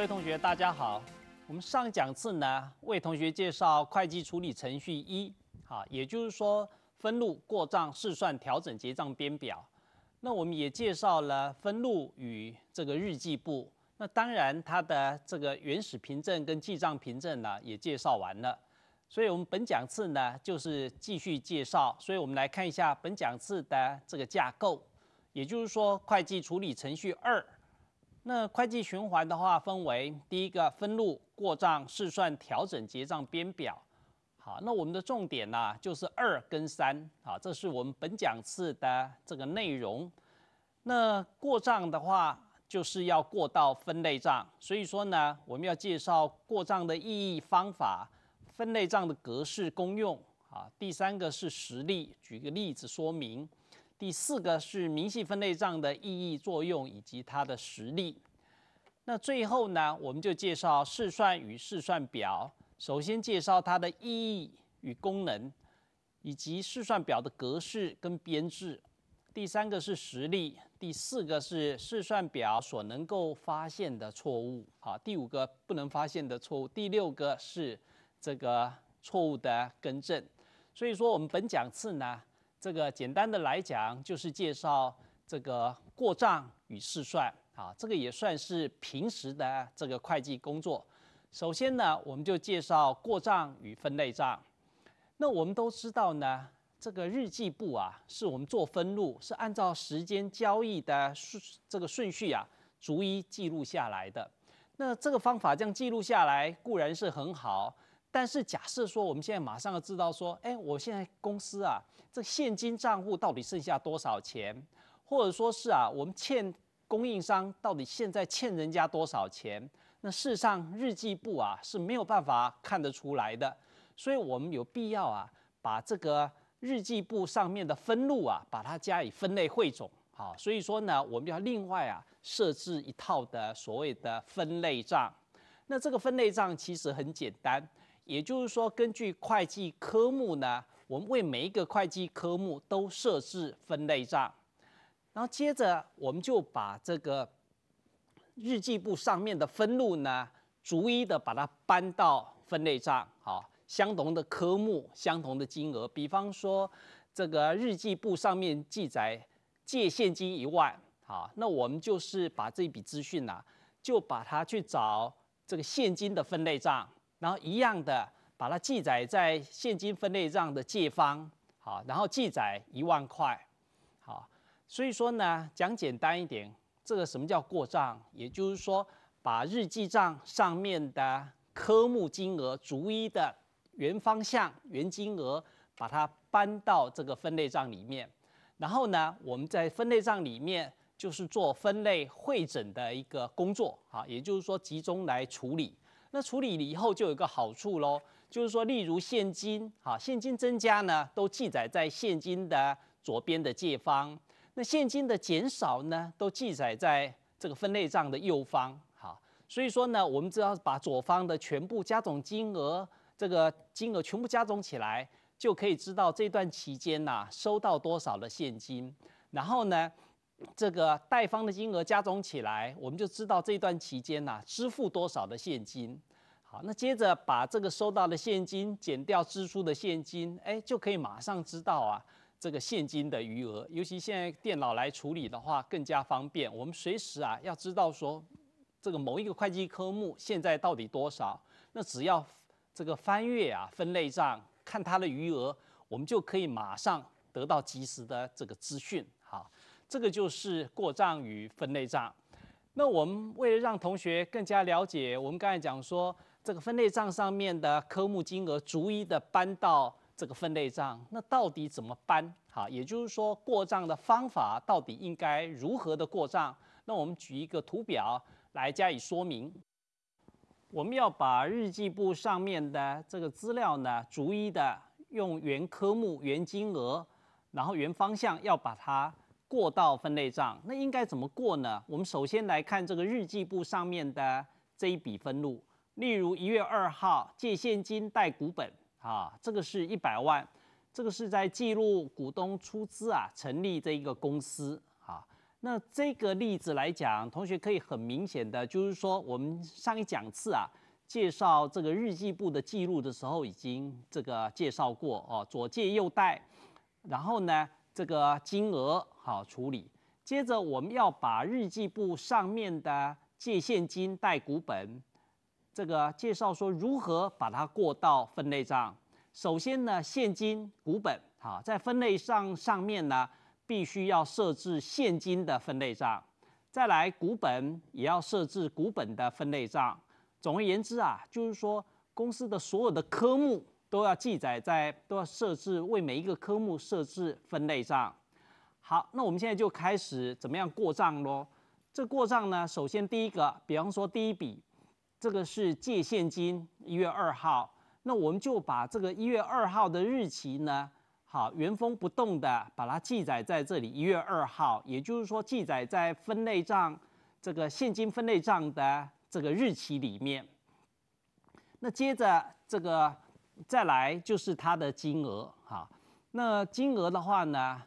各位同学，大家好。我们上讲次呢，为同学介绍会计处理程序一，好，也就是说分录、过账、试算、调整、结账、编表。那我们也介绍了分录与这个日记簿。那当然，它的这个原始凭证跟记账凭证呢，也介绍完了。所以我们本讲次呢，就是继续介绍。所以我们来看一下本讲次的这个架构，也就是说会计处理程序二。那会计循环的话，分为第一个分录、过账、试算、调整、结账、编表。好，那我们的重点呢，就是二跟三。好，这是我们本讲次的这个内容。那过账的话，就是要过到分类账。所以说呢，我们要介绍过账的意义、方法、分类账的格式、功用。啊，第三个是实例，举个例子说明。第四个是明细分类账的意义、作用以及它的实例。那最后呢，我们就介绍试算与试算表。首先介绍它的意义与功能，以及试算表的格式跟编制。第三个是实例，第四个是试算表所能够发现的错误。好，第五个不能发现的错误，第六个是这个错误的更正。所以说，我们本讲次呢。这个简单的来讲，就是介绍这个过账与试算啊，这个也算是平时的这个会计工作。首先呢，我们就介绍过账与分类账。那我们都知道呢，这个日记簿啊，是我们做分录，是按照时间交易的顺这个顺序啊，逐一记录下来的。那这个方法这样记录下来，固然是很好。但是假设说我们现在马上要知道说，哎，我现在公司啊，这现金账户到底剩下多少钱，或者说是啊，我们欠供应商到底现在欠人家多少钱？那事实上日记簿啊是没有办法看得出来的，所以我们有必要啊，把这个日记簿上面的分录啊，把它加以分类汇总。好，所以说呢，我们要另外啊设置一套的所谓的分类账。那这个分类账其实很简单。也就是说，根据会计科目呢，我们为每一个会计科目都设置分类账，然后接着我们就把这个日记簿上面的分录呢，逐一的把它搬到分类账，好，相同的科目，相同的金额。比方说，这个日记簿上面记载借现金一万，好，那我们就是把这笔资讯呢，就把它去找这个现金的分类账。然后一样的，把它记载在现金分类账的借方，好，然后记载一万块，好，所以说呢，讲简单一点，这个什么叫过账？也就是说，把日记账上面的科目金额逐一的原方向、原金额，把它搬到这个分类账里面，然后呢，我们在分类账里面就是做分类会诊的一个工作，好，也就是说集中来处理。那处理了以后，就有一个好处喽，就是说，例如现金，哈，现金增加呢，都记载在现金的左边的借方；那现金的减少呢，都记载在这个分类账的右方，哈。所以说呢，我们只要把左方的全部加总金额，这个金额全部加总起来，就可以知道这段期间呐收到多少的现金，然后呢。这个贷方的金额加总起来，我们就知道这段期间呐支付多少的现金。好，那接着把这个收到的现金减掉支出的现金，哎，就可以马上知道啊这个现金的余额。尤其现在电脑来处理的话更加方便。我们随时啊要知道说，这个某一个会计科目现在到底多少，那只要这个翻阅啊分类账看它的余额，我们就可以马上得到及时的这个资讯。好。这个就是过账与分类账。那我们为了让同学更加了解，我们刚才讲说这个分类账上面的科目金额逐一的搬到这个分类账，那到底怎么搬？哈，也就是说过账的方法到底应该如何的过账？那我们举一个图表来加以说明。我们要把日记簿上面的这个资料呢，逐一的用原科目、原金额，然后原方向要把它。过道分类账，那应该怎么过呢？我们首先来看这个日记簿上面的这一笔分录，例如一月二号借现金贷股本，啊，这个是一百万，这个是在记录股东出资啊，成立这一个公司啊。那这个例子来讲，同学可以很明显的，就是说我们上一讲次啊，介绍这个日记簿的记录的时候已经这个介绍过哦，左借右贷，然后呢，这个金额。好处理。接着，我们要把日记簿上面的借现金、贷股本，这个介绍说如何把它过到分类账。首先呢，现金、股本，好，在分类账上面呢，必须要设置现金的分类账，再来股本也要设置股本的分类账。总而言之啊，就是说公司的所有的科目都要记载在，都要设置为每一个科目设置分类账。好，那我们现在就开始怎么样过账咯？这过账呢，首先第一个，比方说第一笔，这个是借现金一月二号，那我们就把这个一月二号的日期呢，好原封不动的把它记载在这里一月二号，也就是说记载在分类账这个现金分类账的这个日期里面。那接着这个再来就是它的金额哈，那金额的话呢？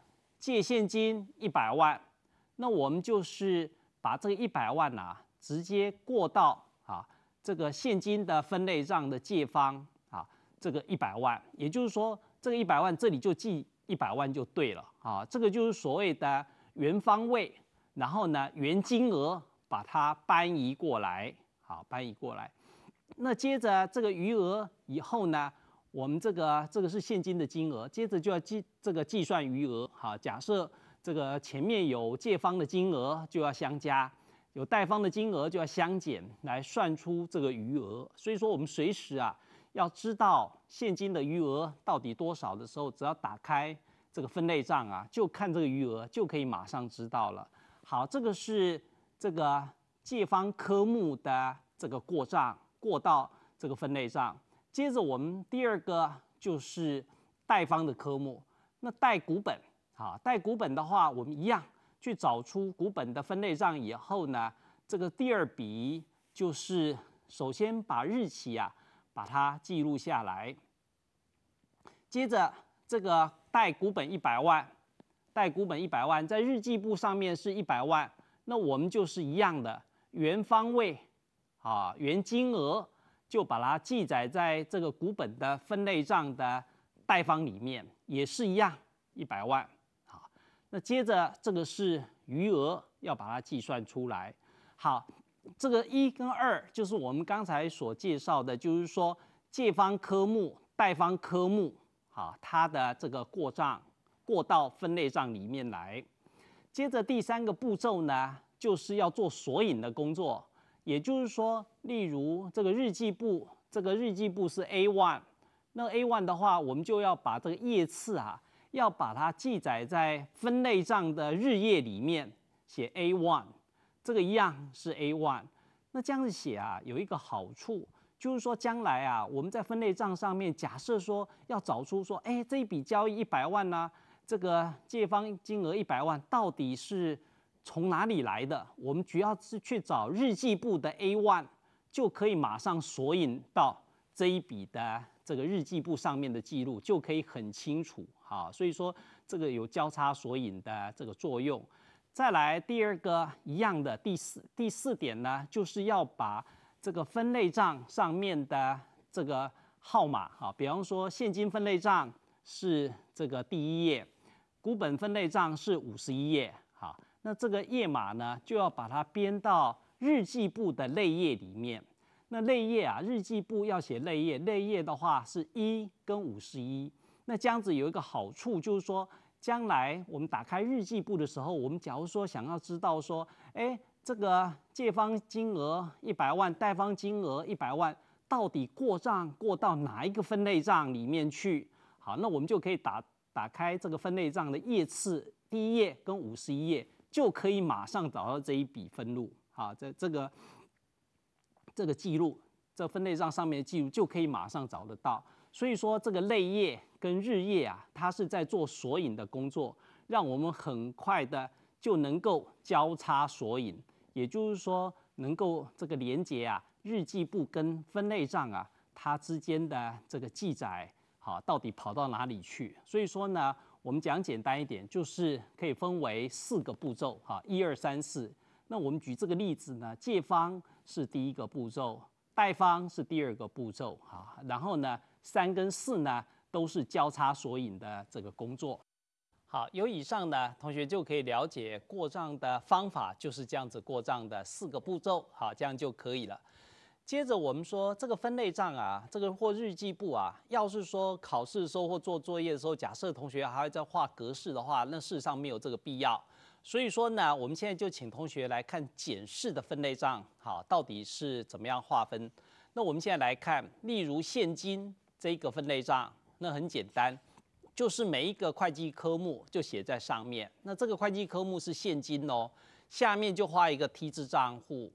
借现金一百万，那我们就是把这个一百万呐，直接过到啊这个现金的分类账的借方啊，这个一百万，也就是说这个一百万这里就记一百万就对了啊，这个就是所谓的原方位，然后呢原金额把它搬移过来，好搬移过来，那接着这个余额以后呢？我们这个这个是现金的金额，接着就要计这个计算余额好，假设这个前面有借方的金额，就要相加；有贷方的金额，就要相减，来算出这个余额。所以说，我们随时啊，要知道现金的余额到底多少的时候，只要打开这个分类账啊，就看这个余额就可以马上知道了。好，这个是这个借方科目的这个过账过到这个分类账。接着我们第二个就是贷方的科目，那贷股本，啊，贷股本的话，我们一样去找出股本的分类账以后呢，这个第二笔就是首先把日期啊把它记录下来，接着这个贷股本一百万，贷股本一百万在日记簿上面是一百万，那我们就是一样的原方位，啊，原金额。就把它记载在这个股本的分类账的贷方里面，也是一样，一百万。好，那接着这个是余额，要把它计算出来。好，这个一跟二就是我们刚才所介绍的，就是说借方科目、贷方科目，好，它的这个过账过到分类账里面来。接着第三个步骤呢，就是要做索引的工作。也就是说，例如这个日记簿，这个日记簿是 A one，那 A one 的话，我们就要把这个页次啊，要把它记载在分类账的日页里面，写 A one，这个一样是 A one。那这样子写啊，有一个好处，就是说将来啊，我们在分类账上面，假设说要找出说，哎，这一笔交易一百万呢，这个借方金额一百万，到底是？从哪里来的？我们主要是去找日记簿的 A one，就可以马上索引到这一笔的这个日记簿上面的记录，就可以很清楚哈。所以说这个有交叉索引的这个作用。再来第二个一样的第四第四点呢，就是要把这个分类账上面的这个号码哈，比方说现金分类账是这个第一页，股本分类账是五十一页哈。那这个页码呢，就要把它编到日记簿的内页里面。那内页啊，日记簿要写内页，内页的话是一跟五十一。那这样子有一个好处，就是说将来我们打开日记簿的时候，我们假如说想要知道说，哎，这个借方金额一百万，贷方金额一百万，到底过账过到哪一个分类账里面去？好，那我们就可以打打开这个分类账的页次，第一页跟五十一页。就可以马上找到这一笔分录啊，这这个这个记录，这分类账上面的记录就可以马上找得到。所以说，这个类页跟日夜啊，它是在做索引的工作，让我们很快的就能够交叉索引，也就是说，能够这个连接啊，日记簿跟分类账啊，它之间的这个记载，好，到底跑到哪里去？所以说呢。我们讲简单一点，就是可以分为四个步骤哈，一二三四。那我们举这个例子呢，借方是第一个步骤，贷方是第二个步骤哈，然后呢，三跟四呢都是交叉索引的这个工作。好，有以上呢，同学就可以了解过账的方法就是这样子过账的四个步骤好，这样就可以了。接着我们说这个分类账啊，这个或日记簿啊，要是说考试的时候或做作业的时候，假设同学还会再画格式的话，那事实上没有这个必要。所以说呢，我们现在就请同学来看简式的分类账，好，到底是怎么样划分？那我们现在来看，例如现金这一个分类账，那很简单，就是每一个会计科目就写在上面。那这个会计科目是现金哦，下面就画一个 T 字账户。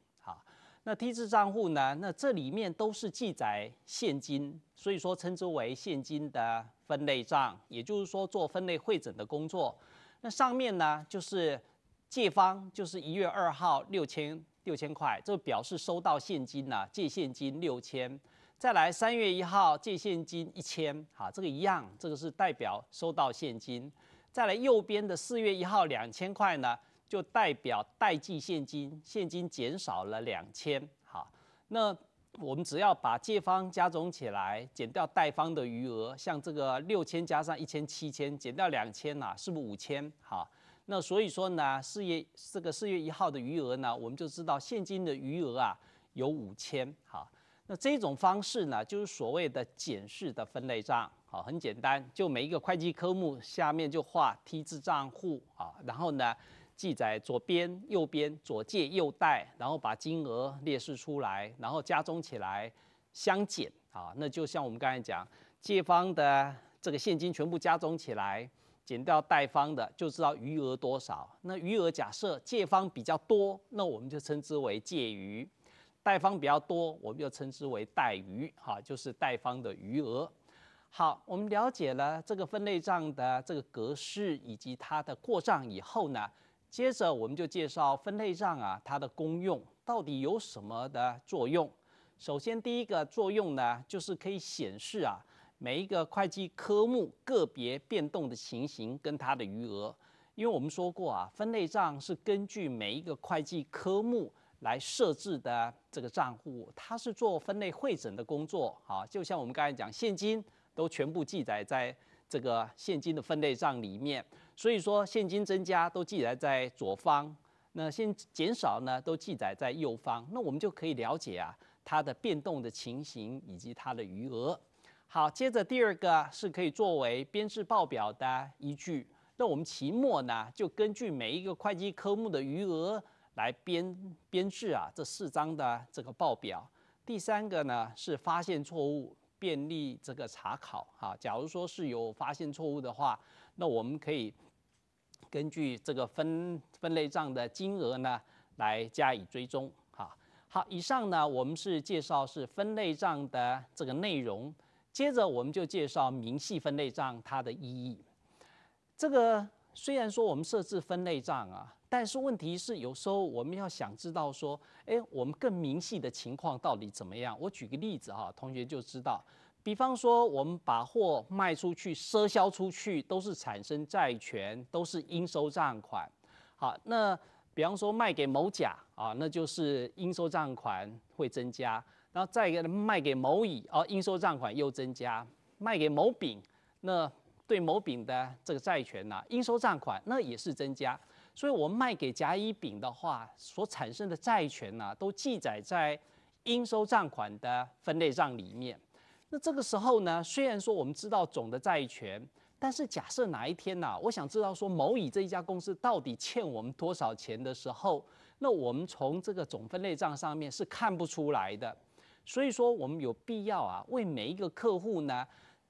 那 T 字账户呢？那这里面都是记载现金，所以说称之为现金的分类账，也就是说做分类会诊的工作。那上面呢就是借方，就是一月二号六千六千块，这个表示收到现金呢，借现金六千。再来三月一号借现金一千，好，这个一样，这个是代表收到现金。再来右边的四月一号两千块呢？就代表贷记现金，现金减少了两千，好，那我们只要把借方加总起来，减掉贷方的余额，像这个六千加上一千七千，减掉两千呐，是不是五千？好，那所以说呢，四月这个四月一号的余额呢，我们就知道现金的余额啊有五千，好，那这种方式呢，就是所谓的减式的分类账，好，很简单，就每一个会计科目下面就画 T 字账户，好，然后呢。记载左边、右边，左借右贷，然后把金额列示出来，然后加中起来相减啊。那就像我们刚才讲，借方的这个现金全部加中起来，减掉贷方的，就知道余额多少。那余额假设借方比较多，那我们就称之为借余；贷方比较多，我们就称之为贷余。哈，就是贷方的余额。好，我们了解了这个分类账的这个格式以及它的过账以后呢？接着，我们就介绍分类账啊，它的功用到底有什么的作用？首先，第一个作用呢，就是可以显示啊，每一个会计科目个别变动的情形跟它的余额。因为我们说过啊，分类账是根据每一个会计科目来设置的这个账户，它是做分类汇诊的工作啊。就像我们刚才讲，现金都全部记载在这个现金的分类账里面。所以说现金增加都记载在左方，那现减少呢都记载在右方，那我们就可以了解啊它的变动的情形以及它的余额。好，接着第二个是可以作为编制报表的依据。那我们期末呢就根据每一个会计科目的余额来编编制啊这四张的这个报表。第三个呢是发现错误，便利这个查考啊。假如说是有发现错误的话，那我们可以。根据这个分分类账的金额呢，来加以追踪。哈，好，以上呢我们是介绍是分类账的这个内容，接着我们就介绍明细分类账它的意义。这个虽然说我们设置分类账啊，但是问题是有时候我们要想知道说，哎，我们更明细的情况到底怎么样？我举个例子哈，同学就知道。比方说，我们把货卖出去、赊销出去，都是产生债权，都是应收账款。好，那比方说卖给某甲啊，那就是应收账款会增加；然后再卖给某乙啊，应收账款又增加；卖给某丙，那对某丙的这个债权呢，应收账款那也是增加。所以，我们卖给甲、乙、丙的话，所产生的债权呢，都记载在应收账款的分类账里面。那这个时候呢，虽然说我们知道总的债权，但是假设哪一天呢，我想知道说某乙这一家公司到底欠我们多少钱的时候，那我们从这个总分类账上面是看不出来的。所以说我们有必要啊，为每一个客户呢，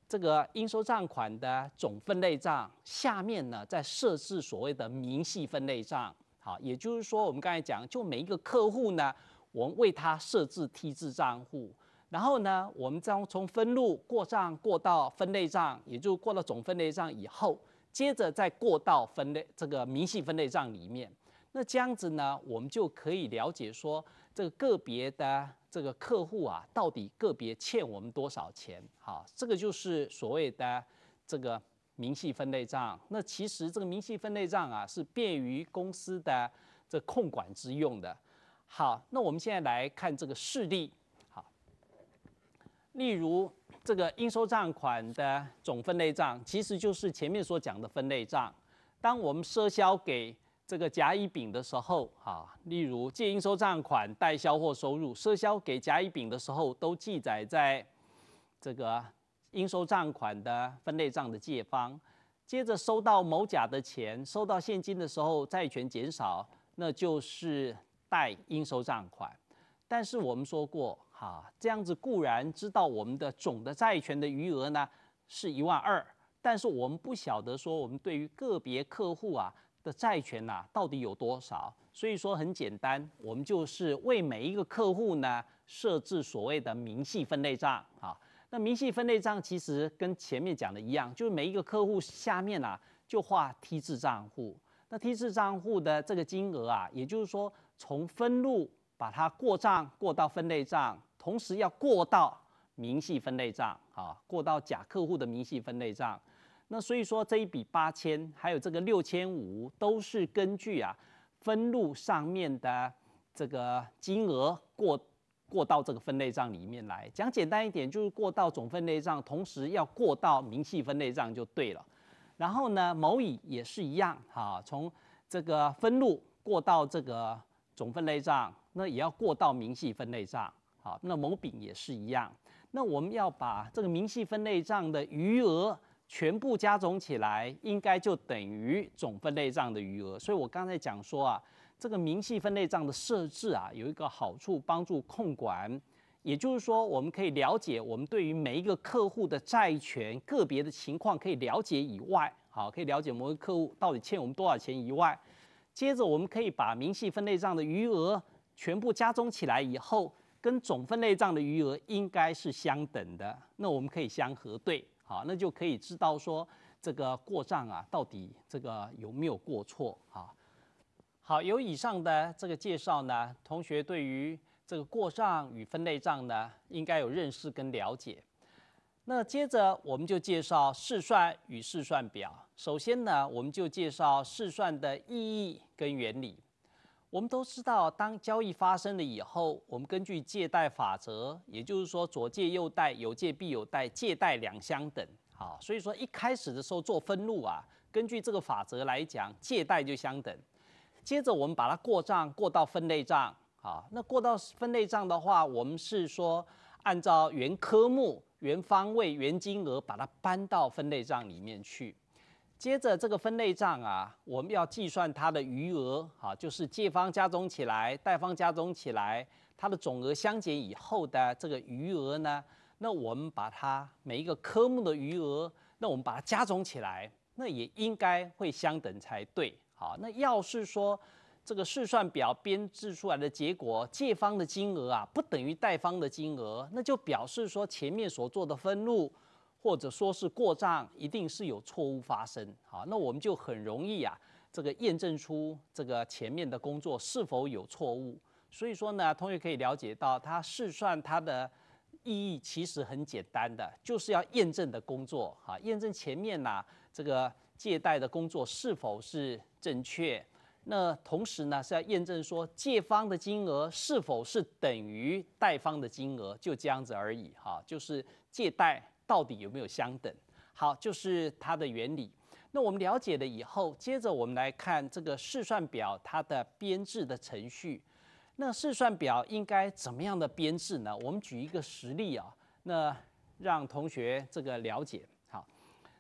这个应收账款的总分类账下面呢，再设置所谓的明细分类账。好，也就是说我们刚才讲，就每一个客户呢，我们为他设置 T 字账户。然后呢，我们将从分录过账过到分类账，也就过了总分类账以后，接着再过到分类这个明细分类账里面。那这样子呢，我们就可以了解说这个个别的这个客户啊，到底个别欠我们多少钱。好，这个就是所谓的这个明细分类账。那其实这个明细分类账啊，是便于公司的这控管之用的。好，那我们现在来看这个事例。例如这个应收账款的总分类账，其实就是前面所讲的分类账。当我们赊销给这个甲、乙、丙的时候，哈，例如借应收账款、代销货收入，赊销给甲、乙、丙的时候，都记载在这个应收账款的分类账的借方。接着收到某甲的钱，收到现金的时候，债权减少，那就是贷应收账款。但是我们说过。啊，这样子固然知道我们的总的债权的余额呢是一万二，但是我们不晓得说我们对于个别客户啊的债权呐到底有多少，所以说很简单，我们就是为每一个客户呢设置所谓的明细分类账啊。那明细分类账其实跟前面讲的一样，就是每一个客户下面呐就画 T 字账户，那 T 字账户的这个金额啊，也就是说从分录把它过账过到分类账。同时要过到明细分类账啊，过到甲客户的明细分类账。那所以说这一笔八千，还有这个六千五，都是根据啊分录上面的这个金额过过到这个分类账里面来。讲简单一点，就是过到总分类账，同时要过到明细分类账就对了。然后呢，某乙也是一样哈，从这个分录过到这个总分类账，那也要过到明细分类账。好，那某丙也是一样。那我们要把这个明细分类账的余额全部加总起来，应该就等于总分类账的余额。所以我刚才讲说啊，这个明细分类账的设置啊，有一个好处，帮助控管，也就是说，我们可以了解我们对于每一个客户的债权个别的情况可以了解以外，好，可以了解某个客户到底欠我们多少钱以外，接着我们可以把明细分类账的余额全部加总起来以后。跟总分类账的余额应该是相等的，那我们可以相核对，好，那就可以知道说这个过账啊，到底这个有没有过错啊？好，有以上的这个介绍呢，同学对于这个过账与分类账呢，应该有认识跟了解。那接着我们就介绍试算与试算表。首先呢，我们就介绍试算的意义跟原理。我们都知道，当交易发生了以后，我们根据借贷法则，也就是说左借右贷，有借必有贷，借贷两相等。好，所以说一开始的时候做分录啊，根据这个法则来讲，借贷就相等。接着我们把它过账，过到分类账。好，那过到分类账的话，我们是说按照原科目、原方位、原金额把它搬到分类账里面去。接着这个分类账啊，我们要计算它的余额，哈，就是借方加总起来，贷方加总起来，它的总额相减以后的这个余额呢，那我们把它每一个科目的余额，那我们把它加总起来，那也应该会相等才对，好，那要是说这个试算表编制出来的结果，借方的金额啊不等于贷方的金额，那就表示说前面所做的分录。或者说是过账，一定是有错误发生，好，那我们就很容易啊，这个验证出这个前面的工作是否有错误。所以说呢，同学可以了解到，它试算它的意义其实很简单的，就是要验证的工作，哈，验证前面呐这个借贷的工作是否是正确。那同时呢是要验证说借方的金额是否是等于贷方的金额，就这样子而已，哈，就是借贷。到底有没有相等？好，就是它的原理。那我们了解了以后，接着我们来看这个试算表它的编制的程序。那试算表应该怎么样的编制呢？我们举一个实例啊，那让同学这个了解。好，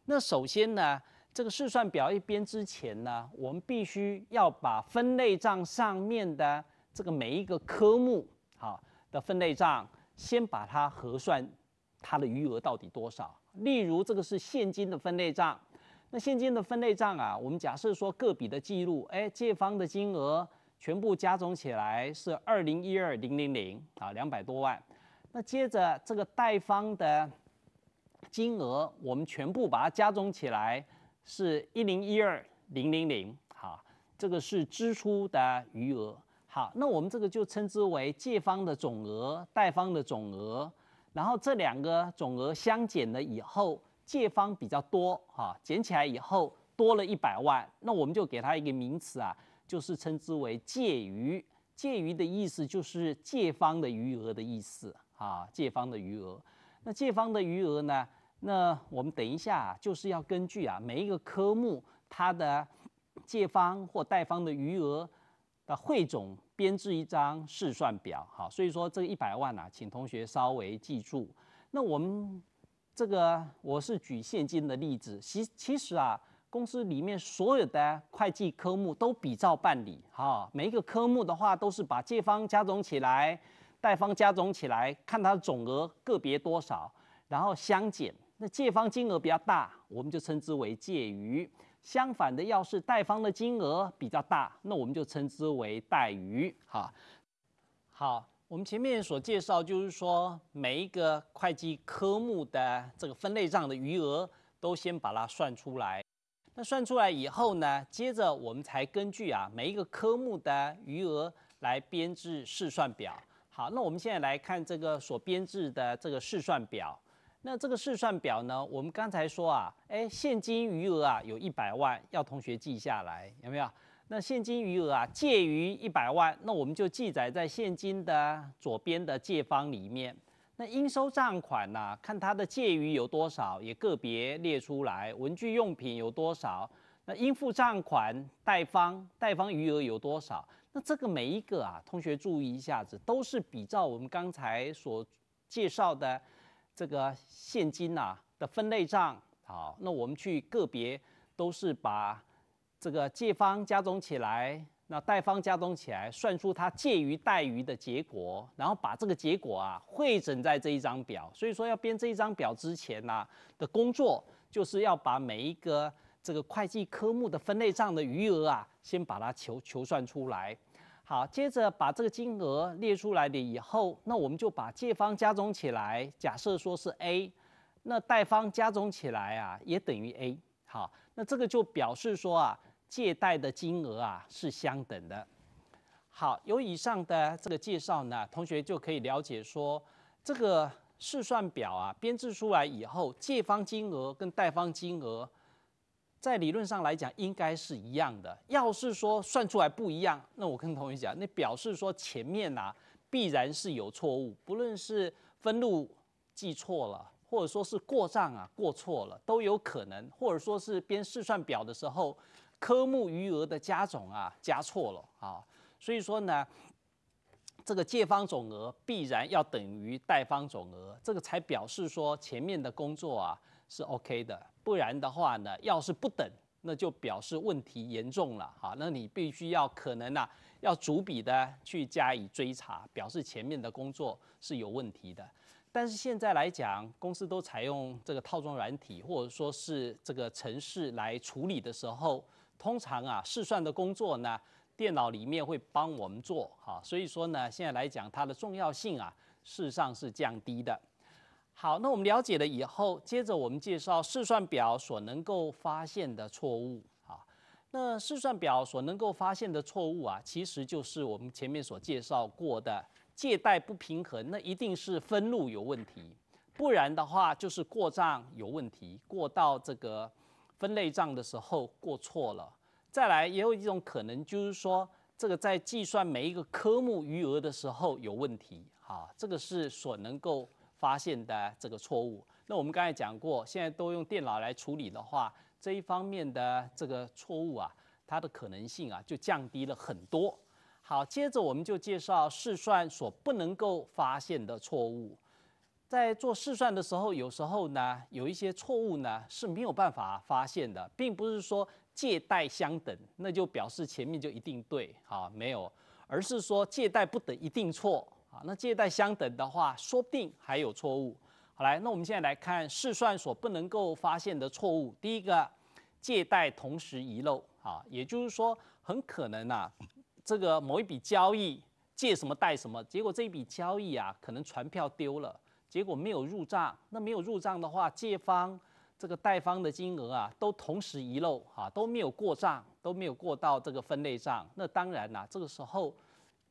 那首先呢，这个试算表一编之前呢，我们必须要把分类账上面的这个每一个科目，好，的分类账先把它核算。它的余额到底多少？例如，这个是现金的分类账，那现金的分类账啊，我们假设说个笔的记录，哎，借方的金额全部加总起来是二零一二零零零啊，两百多万。那接着这个贷方的金额，我们全部把它加总起来是一零一二零零零，好，这个是支出的余额。好，那我们这个就称之为借方的总额，贷方的总额。然后这两个总额相减了以后，借方比较多啊，减起来以后多了一百万，那我们就给它一个名词啊，就是称之为借余。借余的意思就是借方的余额的意思啊，借方的余额。那借方的余额呢？那我们等一下就是要根据啊每一个科目它的借方或贷方的余额。那汇总编制一张试算表，好，所以说这一百万呐，请同学稍微记住。那我们这个我是举现金的例子，其其实啊，公司里面所有的会计科目都比照办理，哈，每一个科目的话都是把借方加总起来，贷方加总起来，看它的总额个别多少，然后相减。那借方金额比较大，我们就称之为借余。相反的，要是贷方的金额比较大，那我们就称之为贷余。哈，好，我们前面所介绍，就是说每一个会计科目的这个分类账的余额，都先把它算出来。那算出来以后呢，接着我们才根据啊每一个科目的余额来编制试算表。好，那我们现在来看这个所编制的这个试算表。那这个试算表呢？我们刚才说啊，哎，现金余额啊有一百万，要同学记下来，有没有？那现金余额啊借于一百万，那我们就记载在现金的左边的借方里面。那应收账款呢，看它的借余有多少，也个别列出来。文具用品有多少？那应付账款贷方，贷方余额有多少？那这个每一个啊，同学注意一下子，都是比照我们刚才所介绍的。这个现金呐的分类账，好，那我们去个别都是把这个借方加总起来，那贷方加总起来，算出它借余贷余的结果，然后把这个结果啊汇整在这一张表。所以说要编这一张表之前呢的工作，就是要把每一个这个会计科目的分类账的余额啊，先把它求求算出来。好，接着把这个金额列出来了以后，那我们就把借方加总起来，假设说是 A，那贷方加总起来啊，也等于 A。好，那这个就表示说啊，借贷的金额啊是相等的。好，有以上的这个介绍呢，同学就可以了解说，这个试算表啊，编制出来以后，借方金额跟贷方金额。在理论上来讲，应该是一样的。要是说算出来不一样，那我跟同学讲，那表示说前面啊，必然是有错误，不论是分录记错了，或者说是过账啊过错了，都有可能，或者说是编试算表的时候科目余额的加总啊加错了啊。所以说呢，这个借方总额必然要等于贷方总额，这个才表示说前面的工作啊。是 OK 的，不然的话呢，要是不等，那就表示问题严重了哈。那你必须要可能呢，要逐笔的去加以追查，表示前面的工作是有问题的。但是现在来讲，公司都采用这个套装软体，或者说是这个程式来处理的时候，通常啊试算的工作呢，电脑里面会帮我们做哈。所以说呢，现在来讲它的重要性啊，事实上是降低的。好，那我们了解了以后，接着我们介绍试算表所能够发现的错误啊。那试算表所能够发现的错误啊，其实就是我们前面所介绍过的借贷不平衡，那一定是分录有问题，不然的话就是过账有问题，过到这个分类账的时候过错了。再来，也有一种可能就是说，这个在计算每一个科目余额的时候有问题啊，这个是所能够。发现的这个错误，那我们刚才讲过，现在都用电脑来处理的话，这一方面的这个错误啊，它的可能性啊就降低了很多。好，接着我们就介绍试算所不能够发现的错误。在做试算的时候，有时候呢有一些错误呢是没有办法发现的，并不是说借贷相等，那就表示前面就一定对好没有，而是说借贷不等一定错。那借贷相等的话，说不定还有错误。好来，那我们现在来看试算所不能够发现的错误。第一个，借贷同时遗漏啊，也就是说，很可能呐，这个某一笔交易借什么贷什么，结果这一笔交易啊，可能传票丢了，结果没有入账。那没有入账的话，借方这个贷方的金额啊，都同时遗漏啊，都没有过账，都没有过到这个分类账。那当然啦，这个时候。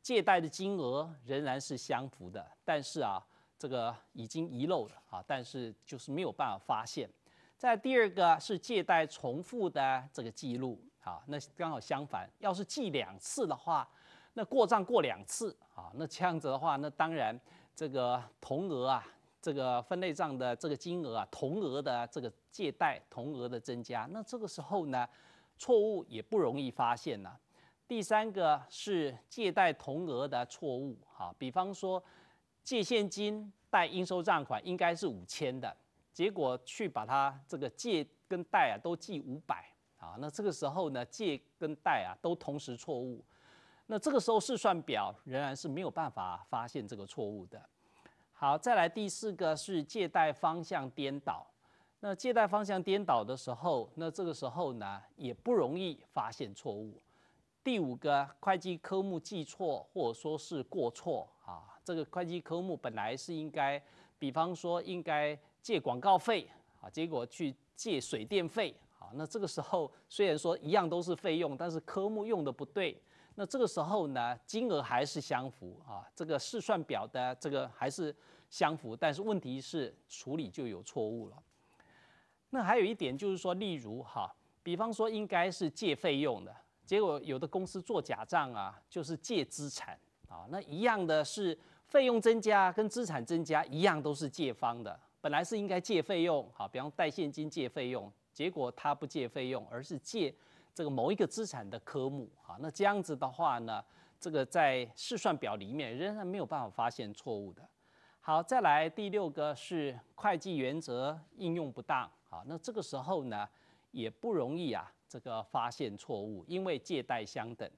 借贷的金额仍然是相符的，但是啊，这个已经遗漏了啊，但是就是没有办法发现。在第二个是借贷重复的这个记录啊，那刚好相反，要是记两次的话，那过账过两次啊，那这样子的话，那当然这个同额啊，这个分类账的这个金额啊，同额的这个借贷同额的增加，那这个时候呢，错误也不容易发现呢。第三个是借贷同额的错误，哈，比方说借现金贷应收账款应该是五千的，结果去把它这个借跟贷啊都记五百，啊，那这个时候呢借跟贷啊都同时错误，那这个时候试算表仍然是没有办法发现这个错误的。好，再来第四个是借贷方向颠倒，那借贷方向颠倒的时候，那这个时候呢也不容易发现错误。第五个会计科目记错或者说是过错啊，这个会计科目本来是应该，比方说应该借广告费啊，结果去借水电费啊，那这个时候虽然说一样都是费用，但是科目用的不对，那这个时候呢金额还是相符啊，这个试算表的这个还是相符，但是问题是处理就有错误了。那还有一点就是说，例如哈，比方说应该是借费用的。结果有的公司做假账啊，就是借资产啊，那一样的是费用增加跟资产增加一样都是借方的，本来是应该借费用，好比方带现金借费用，结果他不借费用，而是借这个某一个资产的科目，好那这样子的话呢，这个在试算表里面仍然没有办法发现错误的。好，再来第六个是会计原则应用不当，好那这个时候呢也不容易啊。这个发现错误，因为借贷相等。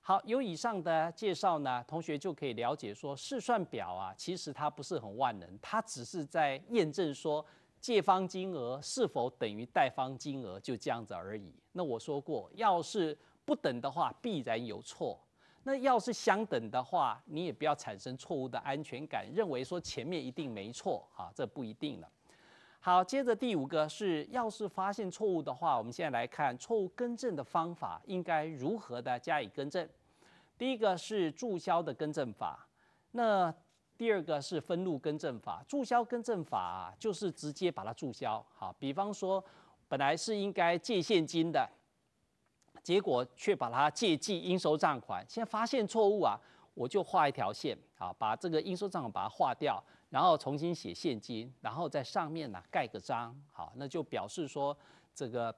好，有以上的介绍呢，同学就可以了解说试算表啊，其实它不是很万能，它只是在验证说借方金额是否等于贷方金额，就这样子而已。那我说过，要是不等的话，必然有错；那要是相等的话，你也不要产生错误的安全感，认为说前面一定没错啊，这不一定了。好，接着第五个是，要是发现错误的话，我们现在来看错误更正的方法应该如何的加以更正。第一个是注销的更正法，那第二个是分录更正法。注销更正法就是直接把它注销。好，比方说本来是应该借现金的，结果却把它借记应收账款，现在发现错误啊，我就画一条线，好，把这个应收账款把它划掉。然后重新写现金，然后在上面呢盖个章，好，那就表示说这个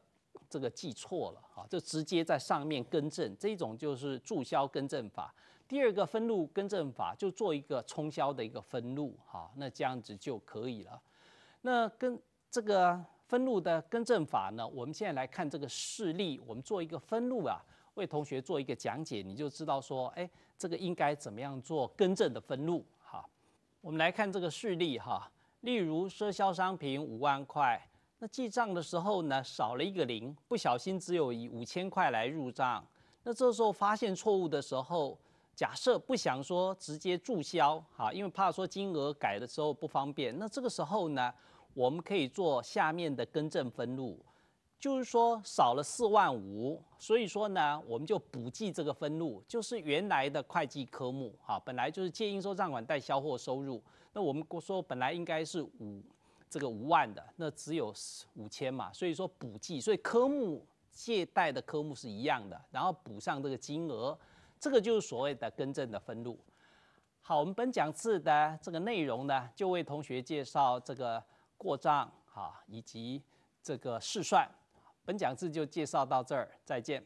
这个记错了，好，就直接在上面更正，这种就是注销更正法。第二个分录更正法就做一个冲销的一个分录，好，那这样子就可以了。那跟这个分录的更正法呢，我们现在来看这个事例，我们做一个分录啊，为同学做一个讲解，你就知道说，哎，这个应该怎么样做更正的分录。我们来看这个事例哈，例如赊销商品五万块，那记账的时候呢，少了一个零，不小心只有以五千块来入账。那这时候发现错误的时候，假设不想说直接注销哈，因为怕说金额改的时候不方便。那这个时候呢，我们可以做下面的更正分录。就是说少了四万五，所以说呢，我们就补记这个分录，就是原来的会计科目哈，本来就是借应收账款贷销货收入。那我们说本来应该是五这个五万的，那只有五千嘛，所以说补记，所以科目借贷的科目是一样的，然后补上这个金额，这个就是所谓的更正的分录。好，我们本讲次的这个内容呢，就为同学介绍这个过账哈，以及这个试算。本讲次就介绍到这儿，再见。